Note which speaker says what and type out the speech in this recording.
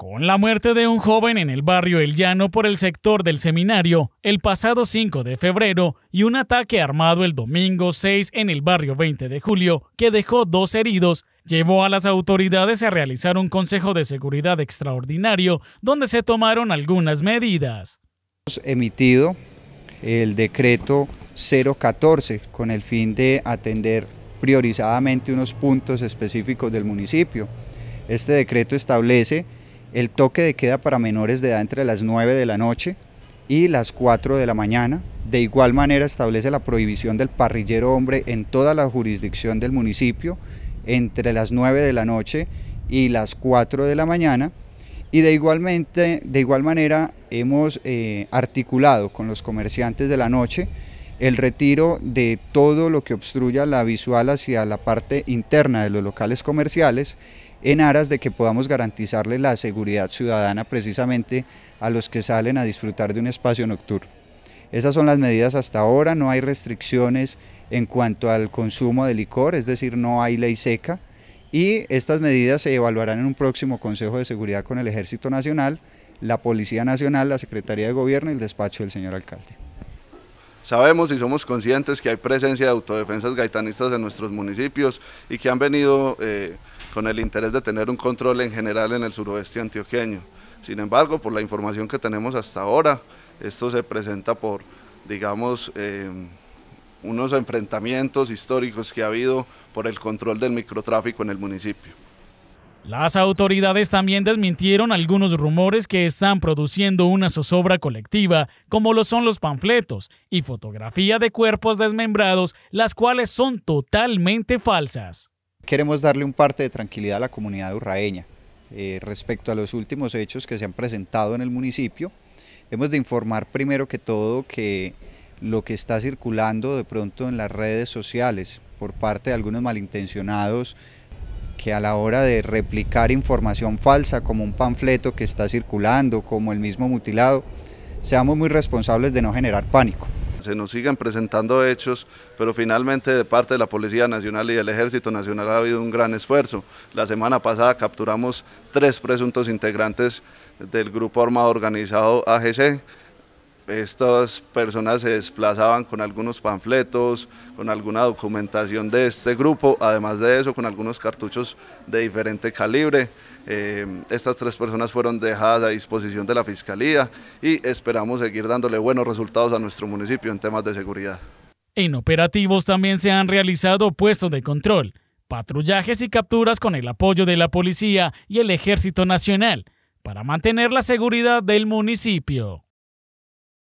Speaker 1: Con la muerte de un joven en el barrio El Llano por el sector del seminario el pasado 5 de febrero y un ataque armado el domingo 6 en el barrio 20 de julio que dejó dos heridos, llevó a las autoridades a realizar un consejo de seguridad extraordinario donde se tomaron algunas medidas.
Speaker 2: Hemos emitido el decreto 014 con el fin de atender priorizadamente unos puntos específicos del municipio. Este decreto establece el toque de queda para menores de edad entre las 9 de la noche y las 4 de la mañana. De igual manera establece la prohibición del parrillero hombre en toda la jurisdicción del municipio entre las 9 de la noche y las 4 de la mañana. Y de, igualmente, de igual manera hemos eh, articulado con los comerciantes de la noche el retiro de todo lo que obstruya la visual hacia la parte interna de los locales comerciales en aras de que podamos garantizarle la seguridad ciudadana precisamente a los que salen a disfrutar de un espacio nocturno. Esas son las medidas hasta ahora, no hay restricciones en cuanto al consumo de licor, es decir, no hay ley seca y estas medidas se evaluarán en un próximo Consejo de Seguridad con el Ejército Nacional, la Policía Nacional, la Secretaría de Gobierno y el despacho del señor alcalde.
Speaker 3: Sabemos y somos conscientes que hay presencia de autodefensas gaitanistas en nuestros municipios y que han venido eh, con el interés de tener un control en general en el suroeste antioqueño. Sin embargo, por la información que tenemos hasta ahora, esto se presenta por, digamos, eh, unos enfrentamientos históricos que ha habido por el control del microtráfico en el municipio.
Speaker 1: Las autoridades también desmintieron algunos rumores que están produciendo una zozobra colectiva, como lo son los panfletos y fotografía de cuerpos desmembrados, las cuales son totalmente falsas.
Speaker 2: Queremos darle un parte de tranquilidad a la comunidad urraeña eh, respecto a los últimos hechos que se han presentado en el municipio. Hemos de informar primero que todo que lo que está circulando de pronto en las redes sociales por parte de algunos malintencionados que a la hora de replicar información falsa como un panfleto que está circulando, como el mismo mutilado, seamos muy responsables de no generar
Speaker 3: pánico. Se nos siguen presentando hechos, pero finalmente de parte de la Policía Nacional y del Ejército Nacional ha habido un gran esfuerzo. La semana pasada capturamos tres presuntos integrantes del grupo armado organizado AGC, estas personas se desplazaban con algunos panfletos, con alguna documentación de este grupo, además de eso con algunos cartuchos de diferente calibre. Eh, estas tres personas fueron dejadas a disposición de la Fiscalía y esperamos seguir dándole buenos resultados a nuestro municipio en temas de seguridad.
Speaker 1: En operativos también se han realizado puestos de control, patrullajes y capturas con el apoyo de la Policía y el Ejército Nacional para mantener la seguridad del municipio.